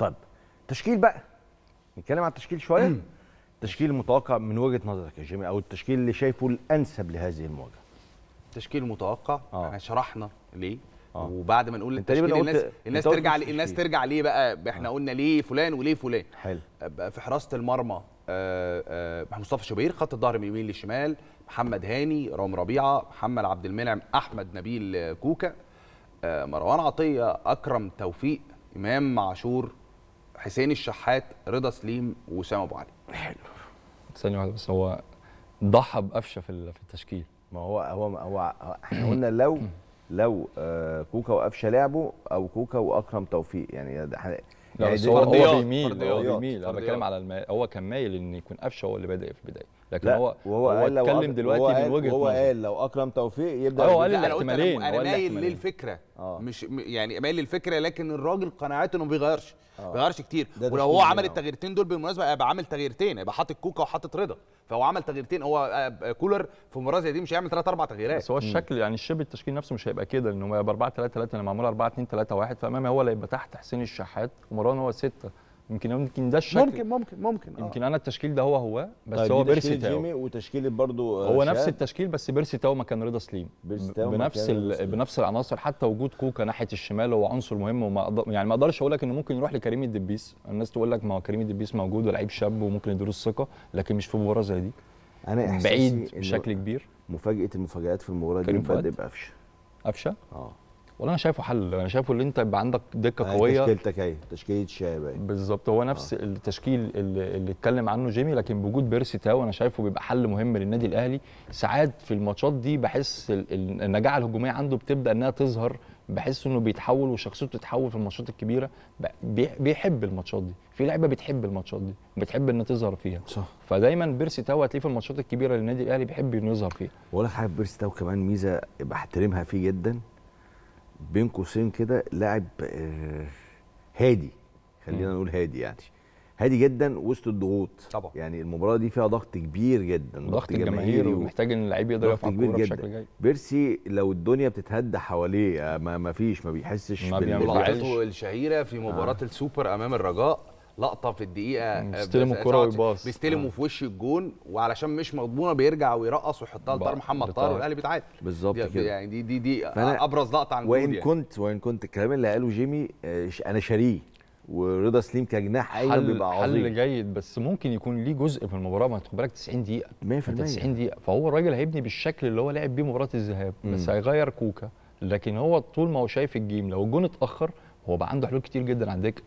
طيب تشكيل بقى نتكلم على التشكيل شويه التشكيل المتوقع من وجهه نظرك يا جيمي او التشكيل اللي شايفه الانسب لهذه المواجهه تشكيل متوقع آه. احنا شرحنا ليه آه. وبعد ما نقول التشكيل الناس الناس ترجع ليه الناس ترجع ليه بقى احنا آه. قلنا ليه فلان وليه فلان حلو في حراسه المرمى آه آه مصطفى شوبير خط الظهر من يمين لشمال محمد هاني رام ربيعه محمد عبد المنعم احمد نبيل كوكا آه مروان عطيه اكرم توفيق امام عاشور حسين الشحات رضا سليم وسام ابو علي حلو ثانيه واحده بس هو ضحى بقفشه في في التشكيل ما هو هو هو احنا قلنا لو لو آه، كوكا وقفشه لعبوا او كوكا واكرم توفيق يعني لا يعني هو, هو بيميل هو بيميل انا بتكلم على الم... هو كان مايل ان يكون قفشه هو اللي بادئ في البدايه لكن لا هو هو اتكلم دلوقتي هو من وجهه هو قال لو اكرم توفيق يبدا هو قال الاحتمالين انا مايل للفكره أوه. مش يعني مايل للفكره لكن الراجل قناعته انه ما بيغيرش آه. ما بيغيرش كتير ولو هو عمل التغييرتين دول بالمناسبه هيبقى عامل تغييرتين هيبقى حاطط كوكا وحاطط رضا فهو عمل تغييرتين هو آه، آه، كولر في مباراه زي دي مش هيعمل ثلاث اربع تغييرات بس هو الشكل يعني الشبه التشكيل نفسه مش هيبقى كده لانه هو هيبقى 4 3 3 لما معمول 4 2 3 1 فامامي هو اللي هيبقى تحت حسين الشحات ومروان هو سته يمكن يمكن ده الشكل ممكن ممكن ممكن آه. يمكن انا التشكيل ده هو هو بس طيب هو بيرسي تاو جيمي وتشكيله برضو آه، هو شاد. نفس التشكيل بس بيرسي تاو مكان رضا سليم بنفس ال... بنفس العناصر حتى وجود كوكا ناحيه الشمال هو عنصر مهم وما أض... يعني ما اقدرش اقول لك انه ممكن يروح لكريم الدبيس الناس تقول لك ما هو كريم الدبيس موجود ولاعيب شاب وممكن يديله الثقه لكن مش في مباراه زي دي انا بعيد بشكل كبير مفاجاه المفاجات في المباراه دي بدأ يبقى قفشه قفشه اه والله انا شايفه حل انا شايفه ان انت يبقى عندك دكه آه، قويه تشكيلتك اهي تشكيله شاب بالظبط هو نفس آه. التشكيل اللي, اللي اتكلم عنه جيمي لكن بوجود بيرسي تاو انا شايفه بيبقى حل مهم للنادي الاهلي ساعات في الماتشات دي بحس النجاعه الهجوميه عنده بتبدا انها تظهر بحس انه بيتحول وشخصيته بتتحول في الماتشات الكبيره بيحب الماتشات دي في لعيبه بتحب الماتشات دي بتحب انها تظهر فيها صح فدايما بيرسي تاو هتلاقيه في الماتشات الكبيره للنادي الاهلي بيحب انه يظهر فيها بقول لك حاجه بيرسي تاو كمان ميزه بحترمها فيه جدا بين قوسين كده لاعب آه، هادي خلينا نقول هادي يعني هادي جدا وسط الضغوط طبعا يعني المباراه دي فيها ضغط كبير جدا ضغط, الجماهير جماهيري ومحتاج ان اللعيب يقدر يقف على الكوره بشكل جيد بيرسي لو الدنيا بتتهدى حواليه آه، ما, فيش ما بيحسش ما بال... الشهيره في مباراه آه. السوبر امام الرجاء لقطه في الدقيقه آه، بيستلموا الكوره ويباص بيستلموا آه. في وش الجون وعلشان مش مضمونه بيرجع ويرقص ويحطها لطاهر محمد طاهر والاهلي بيتعادل بالظبط كده يعني دي دي دي ابرز لقطه عن وان يعني. كنت وان كنت الكلام اللي قاله جيمي آه، انا شاريه ورضا سليم كجناح ايمن أيوة حل بيبقى عظيم حل جيد بس ممكن يكون ليه جزء في المباراه ما تاخد بالك 90 دقيقه 100% 90 دقيقه فهو الراجل هيبني بالشكل اللي هو لعب بيه مباراه الذهاب بس هيغير كوكا لكن هو طول ما هو شايف الجيم لو الجون اتاخر هو بقى عنده حلول كتير جدا على الدكه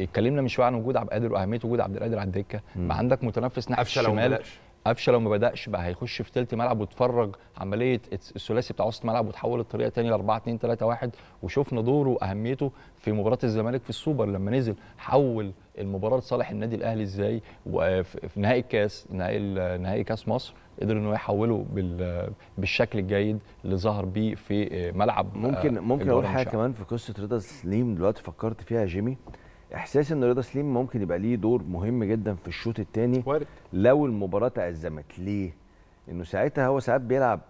اتكلمنا من شويه عن وجود عبد القادر واهميه وجود عبد القادر على الدكه بقى عندك متنفس ناحيه الشمال قفشه لو ما بداش بقى هيخش في ثلث ملعب واتفرج عمليه الثلاثي بتاع وسط الملعب وتحول الطريقه تاني ل 4 2 3 1 وشفنا دوره واهميته في مباراه الزمالك في السوبر لما نزل حول المباراه لصالح النادي الاهلي ازاي وفي نهائي الكاس نهائي نهائي كاس مصر قدر ان هو يحوله بالشكل الجيد اللي ظهر بيه في آه، ملعب آه، ممكن ممكن اقول حاجه كمان في قصه رضا سليم دلوقتي فكرت فيها جيمي احساس ان رضا سليم ممكن يبقى ليه دور مهم جدا في الشوط الثاني لو المباراه تعزمت ليه؟ انه ساعتها هو ساعات بيلعب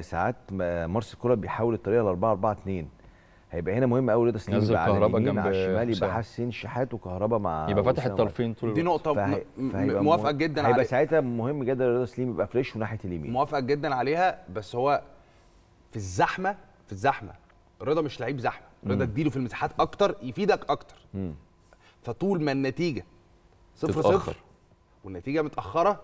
ساعات مارس الكوره بيحاول الطريقه ل 4 4 2 هيبقى هنا مهم قوي رضا سليم يبقى على اليمين على الشمال يبقى حسين شحات وكهرباء مع يبقى فاتح الطرفين طول دي نقطه فهي... موافقه جدا عليها هيبقى ساعتها مهم جدا رضا سليم يبقى فريش وناحيه اليمين موافقه جدا عليها بس هو في الزحمه في الزحمه رضا مش لعيب زحمه رضا اديله في المساحات اكتر يفيدك اكتر مم. فطول ما النتيجه صفر صفر والنتيجه متاخره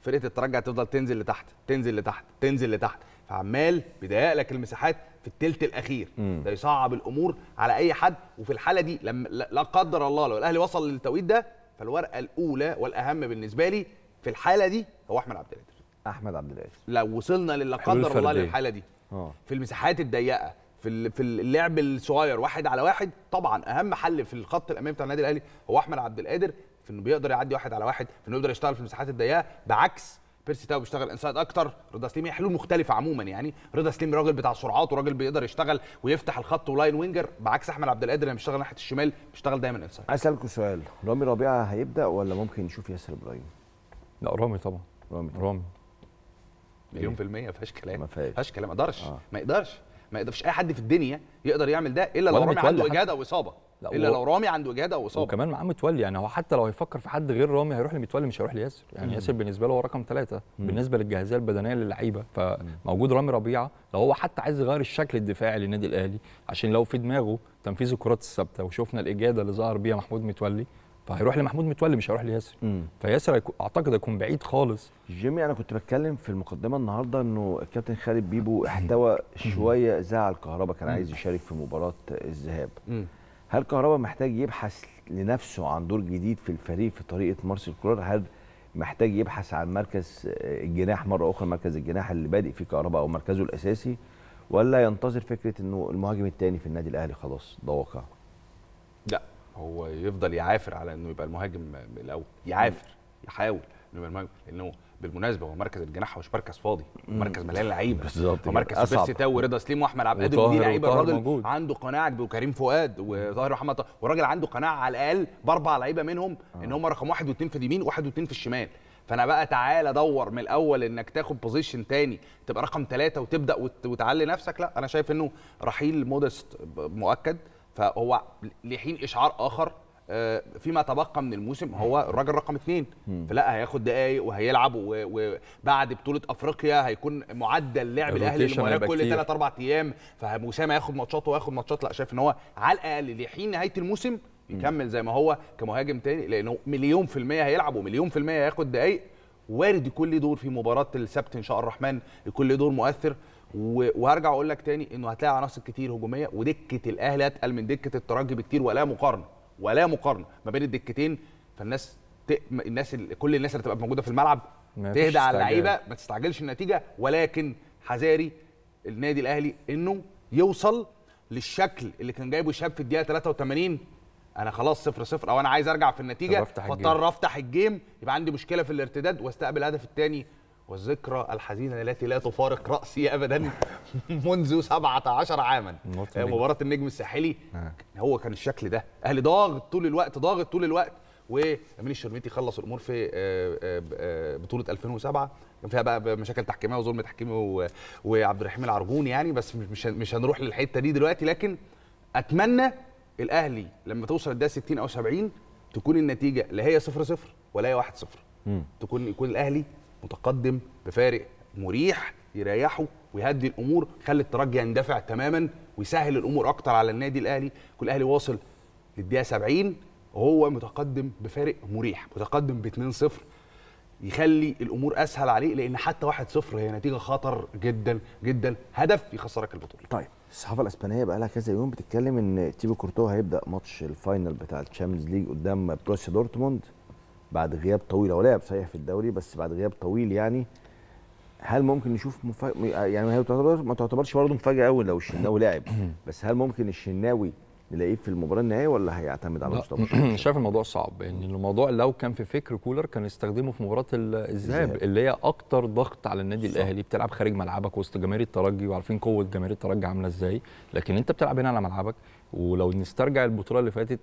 فرقه الترجي تفضل تنزل لتحت تنزل لتحت تنزل لتحت فعمال بيضيق لك المساحات في الثلث الاخير مم. ده يصعب الامور على اي حد وفي الحاله دي لما لا قدر الله لو الاهلي وصل للتوقيت ده فالورقه الاولى والاهم بالنسبه لي في الحاله دي هو احمد عبد القادر احمد عبد القادر لو وصلنا لا قدر الله للحاله دي أوه. في المساحات الضيقه في في اللعب الصغير واحد على واحد طبعا اهم حل في الخط الامامي بتاع النادي الاهلي هو احمد عبد القادر في انه بيقدر يعدي واحد على واحد في انه يقدر يشتغل في المساحات الضيقه بعكس بيرسي تاو بيشتغل انسايد اكتر رضا سليم هي حلول مختلفه عموما يعني رضا سليم راجل بتاع سرعات وراجل بيقدر يشتغل ويفتح الخط ولاين وينجر بعكس احمد عبد القادر اللي بيشتغل ناحيه الشمال بيشتغل دايما انسايد عايز اسالكم سؤال رامي ربيعه هيبدا ولا ممكن نشوف ياسر ابراهيم لا رامي طبعا رامي رامي مليون في المية ما فيهاش كلام ما فيهاش كلام ما يقدرش آه. ما يقدرش ما يقدرش اي حد في الدنيا يقدر يعمل ده الا لو رامي عنده اجاده واصابه لا الا لو رامي عنده اجهاد او اصابه وكمان معاه متولي يعني هو حتى لو هيفكر في حد غير رامي هيروح لمتولي مش هيروح لياسر يعني ياسر بالنسبه له هو رقم ثلاثه بالنسبه للجاهزيه البدنيه للعيبه فموجود رامي ربيعه لو هو حتى عايز يغير الشكل الدفاعي للنادي الاهلي عشان لو في دماغه تنفيذ الكرات الثابته وشفنا الاجاده اللي ظهر بيها محمود متولي فهيروح لمحمود متولي مش هيروح لياسر فياسر اعتقد هيكون بعيد خالص جيمي انا كنت بتكلم في المقدمه النهارده انه الكابتن خالد بيبو احتوى شويه زعل الكهرباء كان عايز يشارك في مباراه الذهاب هل كهربا محتاج يبحث لنفسه عن دور جديد في الفريق في طريقه مارسيل كولر هل محتاج يبحث عن مركز الجناح مره اخرى مركز الجناح اللي بادئ فيه كهربا او مركزه الاساسي ولا ينتظر فكره انه المهاجم الثاني في النادي الاهلي خلاص ده واقع لا هو يفضل يعافر على انه يبقى المهاجم الاول يعافر يحاول انه يبقى المهاجم لانه بالمناسبه هو مركز الجناح مش مركز فاضي مركز مليان لعيبه بالظبط مركز تاو ورضا سليم واحمد عبد القادر ودي لعيبه الراجل عنده قناعه بكريم فؤاد وظاهر محمد والراجل عنده قناعه على الاقل باربع لعيبه منهم آه. ان هم رقم واحد واثنين في اليمين واحد واثنين في الشمال فانا بقى تعالى دور من الاول انك تاخد بوزيشن تاني تبقى رقم ثلاثه وتبدا وتعلي نفسك لا انا شايف انه رحيل مودست مؤكد فهو لحين اشعار اخر آه، فيما تبقى من الموسم هو الراجل رقم اثنين فلا هياخد دقايق وهيلعب وبعد بطوله افريقيا هيكون معدل لعب الاهلي للمباراه كل ثلاث اربع ايام فمسامه هياخد ماتشات وهياخد ماتشات لا شايف ان هو على الاقل لحين نهايه الموسم يكمل زي ما هو كمهاجم تاني لانه مليون في الميه هيلعب ومليون في الميه هياخد دقايق وارد يكون ليه دور في مباراه السبت ان شاء الرحمن يكون ليه دور مؤثر وهرجع اقول لك تاني انه هتلاقي عناصر كتير هجوميه ودكه الاهلي اتقل من دكه الترجي بكتير ولا مقارنه ولا مقارنه ما بين الدكتين فالناس ت... الناس ال... كل الناس اللي تبقى موجوده في الملعب تهدى على اللعيبه ما تستعجلش النتيجه ولكن حذاري النادي الاهلي انه يوصل للشكل اللي كان جايبه شاب في الدقيقه 83 انا خلاص صفر صفر او انا عايز ارجع في النتيجه فاضطر افتح الجيم يبقى عندي مشكله في الارتداد واستقبل الهدف الثاني والذكرى الحزينة التي لا تفارق رأسي أبدا منذ 17 عاما آه، مباراة النجم الساحلي آه. هو كان الشكل ده أهلي ضاغط طول الوقت ضاغط طول الوقت وامين الشرميتي خلص الامور في آه، بطوله 2007 كان فيها بقى مشاكل تحكيميه وظلم تحكيمي وعبد الرحيم العرجون يعني بس مش مش هنروح للحته دي دلوقتي لكن اتمنى الاهلي لما توصل الدقيقه 60 او 70 تكون النتيجه لا هي 0 0 ولا هي 1 0 تكون يكون الاهلي متقدم بفارق مريح يريحه ويهدي الامور خلي الترجي يندفع تماما ويسهل الامور اكتر على النادي الاهلي كل الاهلي واصل للدقيقه 70 وهو متقدم بفارق مريح متقدم ب 2 0 يخلي الامور اسهل عليه لان حتى 1 0 هي نتيجه خطر جدا جدا هدف يخسرك البطوله طيب الصحافه الاسبانيه بقى لها كذا يوم بتتكلم ان تيبو كورتو هيبدا ماتش الفاينل بتاع الشامبيونز ليج قدام بروسيا دورتموند بعد غياب طويل هو لعب صحيح في الدوري بس بعد غياب طويل يعني هل ممكن نشوف مفاج... يعني هي تعتبر ما تعتبرش برضه مفاجاه قوي لو الشناوي لاعب بس هل ممكن الشناوي نلاقيه في المباراه النهائيه ولا هيعتمد على مستوى شايف الموضوع صعب يعني الموضوع لو كان في فكر كولر كان يستخدمه في مباراه الذهاب اللي هي اكتر ضغط على النادي الاهلي بتلعب خارج ملعبك وسط جماهير الترجي وعارفين قوه جماهير الترجي عامله ازاي لكن انت بتلعب هنا على ملعبك ولو نسترجع البطوله اللي فاتت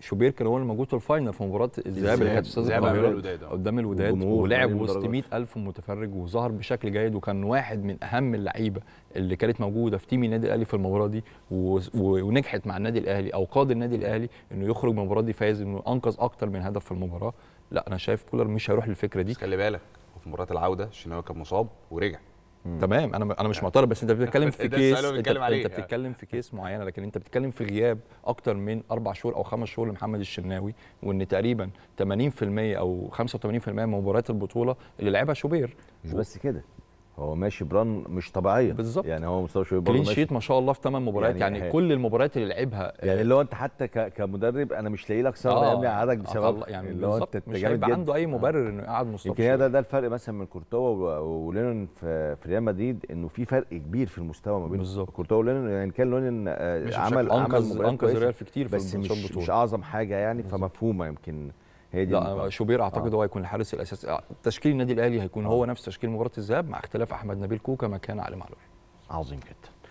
شوبير كان هو اللي موجود في الفاينل في مباراه الذهاب اللي كانت استاذ الوداد آه. قدام الوداد ولعب وسط 100000 متفرج وظهر بشكل جيد وكان واحد من اهم اللعيبه اللي كانت موجوده في تيم النادي الاهلي في المباراه دي ونجحت مع النادي الاهلي او قاد النادي الاهلي انه يخرج من المباراه دي فايز انه انقذ اكتر من هدف في المباراه لا انا شايف كولر مش هيروح للفكره دي خلي بالك وفي مباراه العوده الشناوي كان مصاب ورجع تمام انا انا مش معترض بس انت بتتكلم في كيس انت, انت يعني. بتتكلم في كيس معينه لكن انت بتتكلم في غياب اكتر من اربع شهور او خمس شهور لمحمد الشناوي وان تقريبا 80% او 85% من مباريات البطوله اللي لعبها شوبير مش بس كده هو ماشي بران مش طبيعيه بالظبط يعني هو مستوى شويه كلين شيت ما شاء الله في 8 مباريات يعني, يعني كل المباريات اللي لعبها يعني آه، اللي هو انت حتى كمدرب انا مش لاقي لك سبب آه يا عادك آه، بسبب آه يعني اللي هو انت مش هيبقى عنده اي آه. مبرر انه يقعد مصطفى يمكن ده ده الفرق مثلا من كورتوا ولينون في ريال مدريد انه في فرق كبير في المستوى ما بين بالظبط كورتوا ولينون يعني كان لونين عمل عمل انقذ ريال في كتير في بس مش, مش اعظم حاجه يعني فمفهومه يمكن هي دي لا شوبير اعتقد آه. هو هيكون الحارس الاساسي آه، تشكيل النادي الاهلي هيكون آه. هو نفس تشكيل مباراه الذهاب مع اختلاف احمد نبيل كوكا مكان علي معلول عظيم جدا